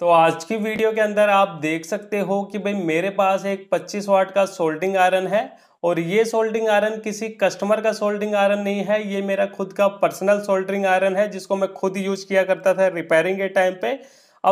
तो आज की वीडियो के अंदर आप देख सकते हो कि भाई मेरे पास एक 25 वाट का सोल्डिंग आयरन है और ये सोल्डिंग आयरन किसी कस्टमर का सोल्डिंग आयरन नहीं है ये मेरा खुद का पर्सनल सोल्डरिंग आयरन है जिसको मैं खुद यूज किया करता था रिपेयरिंग के टाइम पे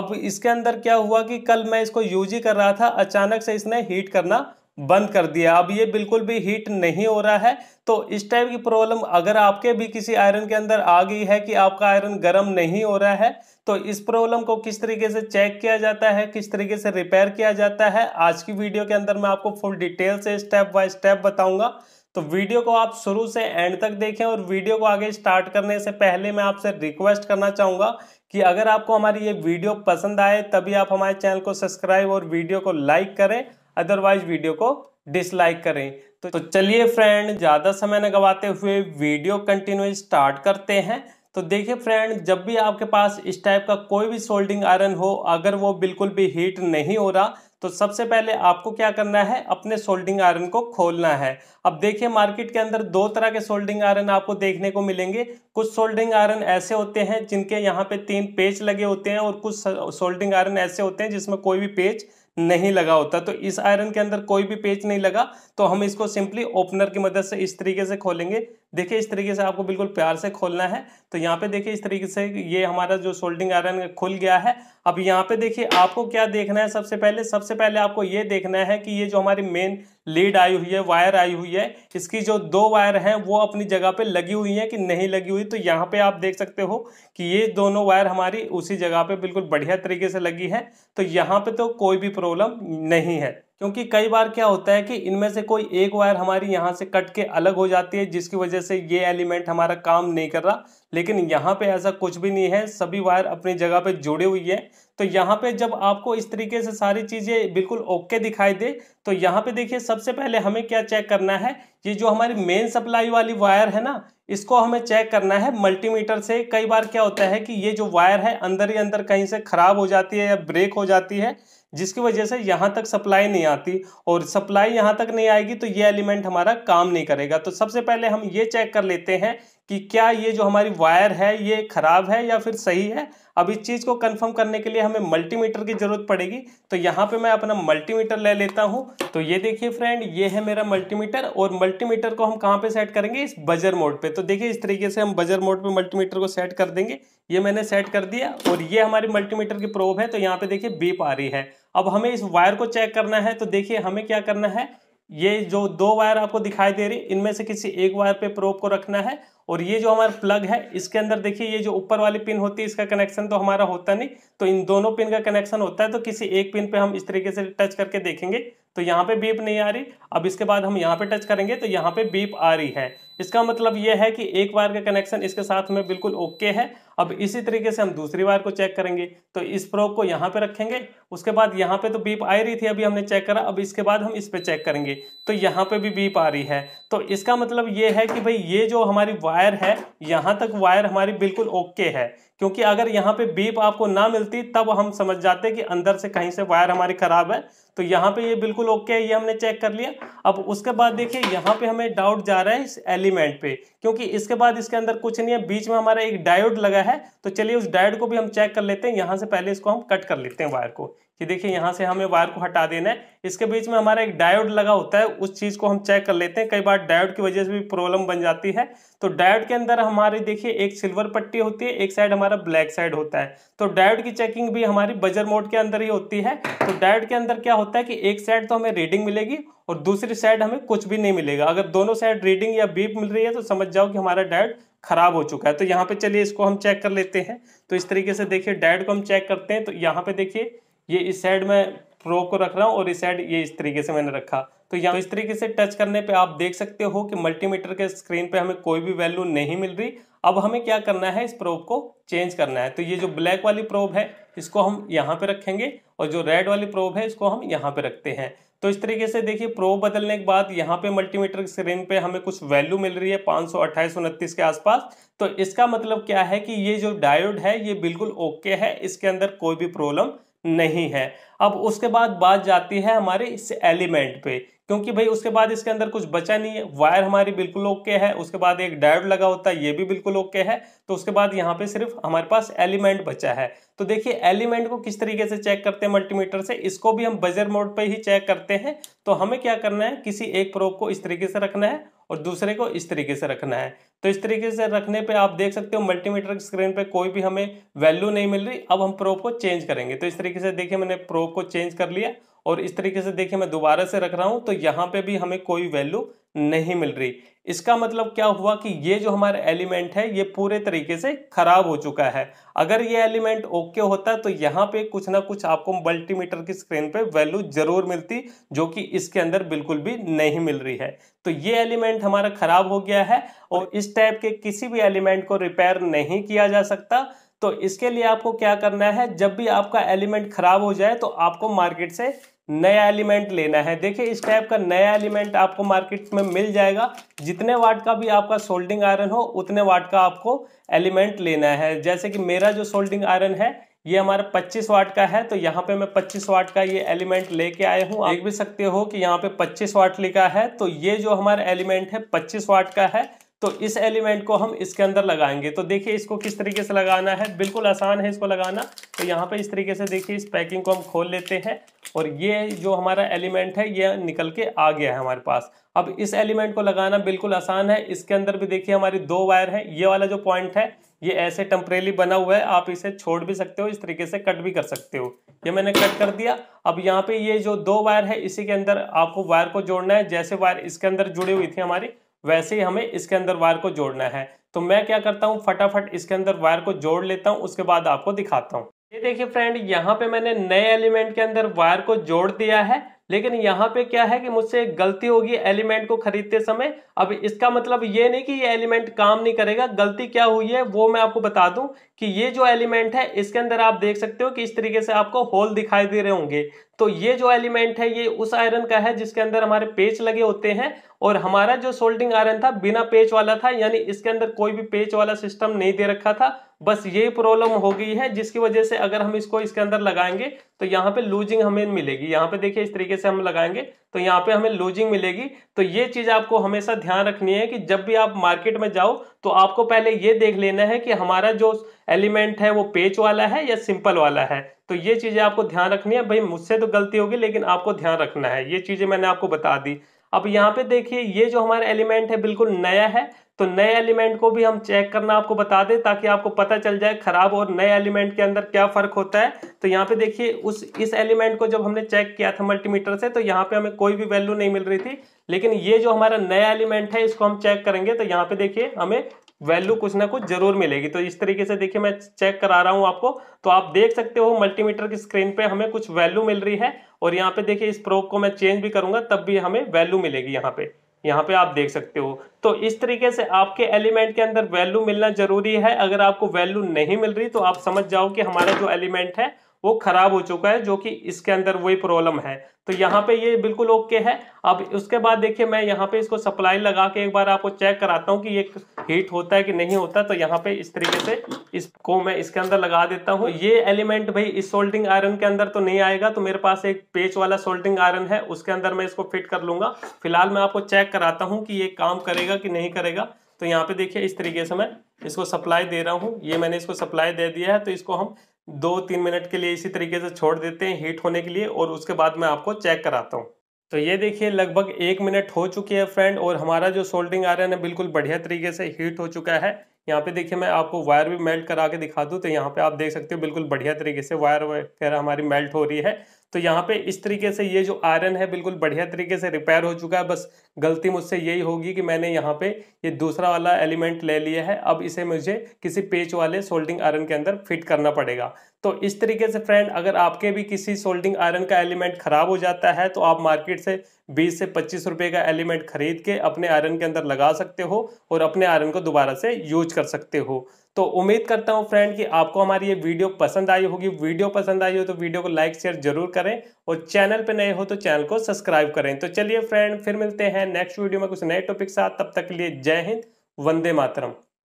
अब इसके अंदर क्या हुआ कि कल मैं इसको यूज ही कर रहा था अचानक से इसने हीट करना बंद कर दिया अब ये बिल्कुल भी हीट नहीं हो रहा है तो इस टाइप की प्रॉब्लम अगर आपके भी किसी आयरन के अंदर आ गई है कि आपका आयरन गर्म नहीं हो रहा है तो इस प्रॉब्लम को किस तरीके से चेक किया जाता है किस तरीके से रिपेयर किया जाता है आज की वीडियो के अंदर मैं आपको फुल डिटेल से स्टेप बाय स्टेप बताऊंगा तो वीडियो को आप शुरू से एंड तक देखें और वीडियो को आगे स्टार्ट करने से पहले मैं आपसे रिक्वेस्ट करना चाहूँगा कि अगर आपको हमारी ये वीडियो पसंद आए तभी आप हमारे चैनल को सब्सक्राइब और वीडियो को लाइक करें अदरवाइज वीडियो को डिसलाइक करें तो, तो चलिए फ्रेंड ज़्यादा समय न गवाते हुए वीडियो कंटिन्यू स्टार्ट करते हैं तो देखिए फ्रेंड जब भी आपके पास इस टाइप का कोई भी सोल्डिंग आयरन हो अगर वो बिल्कुल भी हीट नहीं हो रहा तो सबसे पहले आपको क्या करना है अपने सोल्डिंग आयरन को खोलना है अब देखिए मार्केट के अंदर दो तरह के सोल्डिंग आयरन आपको देखने को मिलेंगे कुछ सोल्डिंग आयरन ऐसे होते हैं जिनके यहाँ पे तीन पेच लगे होते हैं और कुछ सोल्डिंग आयरन ऐसे होते हैं जिसमें कोई भी पेच नहीं लगा होता तो इस आयरन के अंदर कोई भी पेच नहीं लगा तो हम इसको सिंपली ओपनर की मदद से इस तरीके से खोलेंगे देखिए इस तरीके से आपको बिल्कुल प्यार से खोलना है तो यहाँ पे देखिए इस तरीके से ये हमारा जो सोल्डिंग आयरन खुल गया है अब यहाँ पे देखिए आपको क्या देखना है सबसे पहले सबसे पहले आपको ये देखना है कि ये जो हमारी मेन लीड आई हुई है वायर आई हुई है इसकी जो दो वायर हैं वो अपनी जगह पे लगी हुई है कि नहीं लगी हुई तो यहाँ पे आप देख सकते हो कि ये दोनों वायर हमारी उसी जगह पे बिल्कुल बढ़िया तरीके से लगी है तो यहाँ पे तो कोई भी प्रॉब्लम नहीं है क्योंकि कई बार क्या होता है कि इनमें से कोई एक वायर हमारी यहाँ से कट के अलग हो जाती है जिसकी वजह से ये एलिमेंट हमारा काम नहीं कर रहा लेकिन यहाँ पे ऐसा कुछ भी नहीं है सभी वायर अपनी जगह पे जुड़े हुई है तो यहाँ पे जब आपको इस तरीके से सारी चीज़ें बिल्कुल ओके दिखाई दे तो यहाँ पे देखिए सबसे पहले हमें क्या चेक करना है ये जो हमारी मेन सप्लाई वाली वायर है ना इसको हमें चेक करना है मल्टीमीटर से कई बार क्या होता है कि ये जो वायर है अंदर ही अंदर कहीं से ख़राब हो जाती है या ब्रेक हो जाती है जिसकी वजह से यहाँ तक सप्लाई नहीं आती और सप्लाई यहाँ तक नहीं आएगी तो ये एलिमेंट हमारा काम नहीं करेगा तो सबसे पहले हम ये चेक कर लेते हैं कि क्या ये जो हमारी वायर है ये ख़राब है या फिर सही है अब इस चीज़ को कंफर्म करने के लिए हमें मल्टीमीटर की ज़रूरत पड़ेगी तो यहाँ पे मैं अपना मल्टीमीटर ले लेता हूँ तो ये देखिए फ्रेंड ये है मेरा मल्टीमीटर और मल्टीमीटर को हम कहाँ पे सेट करेंगे इस बजर मोड पे तो देखिए इस तरीके से हम बजर मोड पे मल्टीमीटर को सेट कर देंगे ये मैंने सेट कर दिया और ये हमारी मल्टीमीटर की प्रोब है तो यहाँ पे देखिए बीप आ रही है अब हमें इस वायर को चेक करना है तो देखिए हमें क्या करना है ये जो दो वायर आपको दिखाई दे रही इनमें से किसी एक वायर पे प्रोब को रखना है और ये जो हमारा प्लग है इसके अंदर देखिए ये जो ऊपर वाली पिन होती है इसका कनेक्शन तो हमारा होता नहीं तो इन दोनों पिन का कनेक्शन होता है तो किसी एक पिन पे हम इस तरीके से टच करके देखेंगे तो यहाँ पे बीप नहीं आ रही अब इसके बाद हम यहाँ पे टच करेंगे तो यहाँ पे बीप आ रही है इसका मतलब यह है कि एक वायर का कनेक्शन इसके साथ में बिल्कुल ओके है अब इसी तरीके से हम दूसरी वायर को चेक करेंगे तो इस प्रोब को यहाँ पे रखेंगे उसके बाद यहाँ पे तो बीप आ रही थी अभी हमने चेक करा अब इसके बाद हम इस पर चेक करेंगे तो यहाँ पे भी बीप आ रही है तो इसका मतलब ये है कि भाई ये जो हमारी वायर है यहाँ तक वायर हमारी बिल्कुल ओके है क्योंकि अगर यहाँ पे बीप आपको ना मिलती तब हम समझ जाते कि अंदर से कहीं से वायर हमारी ख़राब है तो यहाँ पे ये बिल्कुल ओके है ये हमने चेक कर लिया अब उसके बाद देखिए यहाँ पे हमें डाउट जा रहा है इस एल एलिमेंट पे क्योंकि इसके बाद इसके अंदर कुछ नहीं है बीच में हमारा एक डायोड लगा है तो चलिए उस डायोड को भी हम चेक कर लेते हैं यहाँ से पहले इसको हम कट कर लेते हैं वायर को कि देखिए यहाँ से हमें वायर को हटा देना है इसके बीच में हमारा एक डायोड लगा होता है उस चीज़ को हम चेक कर लेते हैं कई बार डायोड की वजह से भी प्रॉब्लम बन जाती है तो डायोड के अंदर हमारे देखिए एक सिल्वर पट्टी होती है एक साइड हमारा ब्लैक साइड होता है तो डायोड की चेकिंग भी हमारी बजर मोड के अंदर ही होती है तो डायोड के अंदर क्या होता है कि एक साइड तो हमें रीडिंग मिलेगी और दूसरी साइड हमें कुछ भी नहीं मिलेगा अगर दोनों साइड रीडिंग या बीप मिल रही है तो समझ जाओ कि हमारा डायट खराब हो चुका है तो यहाँ पे चलिए इसको हम चेक कर लेते हैं तो इस तरीके से देखिए डायड को हम चेक करते हैं तो यहाँ पे देखिए ये इस साइड में प्रो को रख रहा हूँ और इस साइड ये इस तरीके से मैंने रखा तो यहाँ तो इस तरीके से टच करने पे आप देख सकते हो कि मल्टीमीटर के स्क्रीन पे हमें कोई भी वैल्यू नहीं मिल रही अब हमें क्या करना है इस प्रोब को चेंज करना है तो ये जो ब्लैक वाली प्रोब है इसको हम यहाँ पे रखेंगे और जो रेड वाली प्रोब है इसको हम यहाँ पे रखते हैं तो इस तरीके से देखिए प्रोब बदलने के बाद यहाँ पे मल्टीमीटर स्क्रीन पे हमें कुछ वैल्यू मिल रही है पाँच सौ के आसपास तो इसका मतलब क्या है कि ये जो डायोड है ये बिल्कुल ओके है इसके अंदर कोई भी प्रॉब्लम नहीं है अब उसके बाद बात जाती है हमारे इस एलिमेंट पे क्योंकि भाई उसके बाद इसके अंदर कुछ बचा नहीं है वायर हमारी बिल्कुल ओके है उसके बाद एक डायोड लगा होता है ये भी बिल्कुल ओके है तो उसके बाद यहाँ पे सिर्फ हमारे पास एलिमेंट बचा है तो देखिए एलिमेंट को किस तरीके से चेक करते हैं मल्टीमीटर से इसको भी हम बजर मोड पे ही चेक करते हैं तो हमें क्या करना है किसी एक प्रोब को इस तरीके से रखना है और दूसरे को इस तरीके से रखना है तो इस तरीके से रखने पे आप देख सकते हो मल्टीमीटर स्क्रीन पे कोई भी हमें वैल्यू नहीं मिल रही अब हम प्रोप को चेंज करेंगे तो इस तरीके से देखिए मैंने प्रोप को चेंज कर लिया और इस तरीके से देखिए मैं दोबारा से रख रहा हूँ तो यहाँ पे भी हमें कोई वैल्यू नहीं मिल रही इसका मतलब क्या हुआ कि ये जो हमारा एलिमेंट है ये पूरे तरीके से खराब हो चुका है अगर ये एलिमेंट ओके होता है तो यहाँ पे कुछ ना कुछ आपको मल्टीमीटर की स्क्रीन पे वैल्यू जरूर मिलती जो कि इसके अंदर बिल्कुल भी नहीं मिल रही है तो ये एलिमेंट हमारा खराब हो गया है और इस टाइप के किसी भी एलिमेंट को रिपेयर नहीं किया जा सकता तो इसके लिए आपको क्या करना है जब भी आपका एलिमेंट खराब हो जाए तो आपको मार्केट से नया एलिमेंट लेना है देखिए इस टाइप का नया एलिमेंट आपको मार्केट में मिल जाएगा जितने वाट का भी आपका सोल्डिंग आयरन हो उतने वाट का आपको एलिमेंट लेना है जैसे कि मेरा जो सोल्डिंग आयरन है ये हमारा 25 वाट का है तो यहाँ पे मैं 25 वाट का ये एलिमेंट लेके आया हूँ देख भी सकते हो कि यहाँ पे 25 वाट लिखा है तो ये जो हमारा एलिमेंट है 25 वाट का है तो इस एलिमेंट को हम इसके अंदर लगाएंगे तो देखिए इसको किस तरीके से लगाना है बिल्कुल आसान है इसको लगाना तो यहाँ पे इस तरीके से देखिए इस पैकिंग को हम खोल लेते हैं और ये जो हमारा एलिमेंट है ये निकल के आ गया है हमारे पास अब इस एलिमेंट को लगाना बिल्कुल आसान है इसके अंदर भी देखिए हमारी दो वायर है ये वाला जो पॉइंट है ये ऐसे टेम्परेली बना हुआ है आप इसे छोड़ भी सकते हो इस तरीके से कट भी कर सकते हो ये मैंने कट कर दिया अब यहाँ पे ये जो दो वायर है इसी के अंदर आपको वायर को जोड़ना है जैसे वायर इसके अंदर जुड़ी हुई थी हमारी वैसे ही हमें इसके अंदर वायर को जोड़ना है तो मैं क्या करता हूँ फटाफट इसके अंदर वायर को जोड़ लेता हूँ उसके बाद आपको दिखाता हूँ ये देखिए फ्रेंड यहाँ पे मैंने नए एलिमेंट के अंदर वायर को जोड़ दिया है लेकिन यहाँ पे क्या है कि मुझसे एक गलती होगी एलिमेंट को खरीदते समय अब इसका मतलब ये नहीं कि ये एलिमेंट काम नहीं करेगा गलती क्या हुई है वो मैं आपको बता दूं कि ये जो एलिमेंट है इसके अंदर आप देख सकते हो कि इस तरीके से आपको होल दिखाई दे रहे होंगे तो ये जो एलिमेंट है ये उस आयरन का है जिसके अंदर हमारे पेच लगे होते हैं और हमारा जो सोल्डिंग आयरन था बिना पेच वाला था यानी इसके अंदर कोई भी पेच वाला सिस्टम नहीं दे रखा था बस ये प्रॉब्लम हो गई है जिसकी वजह से अगर हम इसको इसके अंदर लगाएंगे तो यहाँ पे लूजिंग हमें मिलेगी यहाँ पे देखिए इस तरीके से हम लगाएंगे तो यहाँ पे हमें लूजिंग मिलेगी तो ये चीज़ आपको हमेशा ध्यान रखनी है कि जब भी आप मार्केट में जाओ तो आपको पहले ये देख लेना है कि हमारा जो एलिमेंट है वो पेच वाला है या सिंपल वाला है तो ये चीज़ें आपको ध्यान रखनी है भाई मुझसे तो गलती होगी लेकिन आपको ध्यान रखना है ये चीज़ें मैंने आपको बता दी अब यहाँ पे देखिए ये जो हमारा एलिमेंट है बिल्कुल नया है तो नए एलिमेंट को भी हम चेक करना आपको बता दें ताकि आपको पता चल जाए खराब और नए एलिमेंट के अंदर क्या फ़र्क होता है तो यहाँ पे देखिए उस इस एलिमेंट को जब हमने चेक किया था मल्टीमीटर से तो यहाँ पे हमें कोई भी वैल्यू नहीं मिल रही थी लेकिन ये जो हमारा नया एलिमेंट है इसको हम चेक करेंगे तो यहाँ पे देखिए हमें वैल्यू कुछ ना कुछ जरूर मिलेगी तो इस तरीके से देखिए मैं चेक करा रहा हूँ आपको तो आप देख सकते हो मल्टीमीटर की स्क्रीन पे हमें कुछ वैल्यू मिल रही है और यहाँ पे देखिए इस प्रोब को मैं चेंज भी करूंगा तब भी हमें वैल्यू मिलेगी यहाँ पे यहाँ पे आप देख सकते हो तो इस तरीके से आपके एलिमेंट के अंदर वैल्यू मिलना जरूरी है अगर आपको वैल्यू नहीं मिल रही तो आप समझ जाओ कि हमारा जो एलिमेंट है वो खराब हो चुका है जो कि इसके अंदर वही प्रॉब्लम है तो यहाँ पे ये बिल्कुल ओके है अब उसके बाद देखिए मैं यहाँ पे इसको सप्लाई लगा के एक बार आपको चेक कराता हूँ कि ये हीट होता है कि नहीं होता तो यहाँ पे इस तरीके से इसको मैं इसके अंदर लगा देता हूँ ये एलिमेंट भाई इस सोल्डिंग आयरन के अंदर तो नहीं आएगा तो मेरे पास एक पेच वाला सोल्डिंग आयरन है उसके अंदर मैं इसको फिट कर लूंगा फिलहाल मैं आपको चेक कराता हूँ कि ये काम करेगा कि नहीं करेगा तो यहाँ पे देखिए इस तरीके से मैं इसको सप्लाई दे रहा हूँ ये मैंने इसको सप्लाई दे दिया है तो इसको हम दो तीन मिनट के लिए इसी तरीके से छोड़ देते हैं हीट होने के लिए और उसके बाद मैं आपको चेक कराता हूँ तो ये देखिए लगभग एक मिनट हो चुकी है फ्रेंड और हमारा जो सोल्डिंग आयरन है बिल्कुल बढ़िया तरीके से हीट हो चुका है यहाँ पे देखिए मैं आपको वायर भी मेल्ट करा के दिखा दूँ तो यहाँ पे आप देख सकते हो बिल्कुल बढ़िया तरीके से वायर वगैरह हमारी मेल्ट हो रही है तो यहाँ पे इस तरीके से ये जो आयरन है बिल्कुल बढ़िया तरीके से रिपेयर हो चुका है बस गलती मुझसे यही होगी कि मैंने यहाँ पे ये दूसरा वाला एलिमेंट ले लिया है अब इसे मुझे किसी पेच वाले सोल्डिंग आयरन के अंदर फिट करना पड़ेगा तो इस तरीके से फ्रेंड अगर आपके भी किसी सोल्डिंग आयरन का एलिमेंट ख़राब हो जाता है तो आप मार्केट से 20 से 25 रुपए का एलिमेंट खरीद के अपने आयरन के अंदर लगा सकते हो और अपने आयरन को दोबारा से यूज कर सकते हो तो उम्मीद करता हूँ फ्रेंड कि आपको हमारी ये वीडियो पसंद आई होगी वीडियो पसंद आई हो तो वीडियो को लाइक शेयर जरूर करें और चैनल पर नए हो तो चैनल को सब्सक्राइब करें तो चलिए फ्रेंड फिर मिलते हैं हैं नेक्स्ट वीडियो में कुछ नए टॉपिक साथ तब तक के लिए जय हिंद वंदे मातरम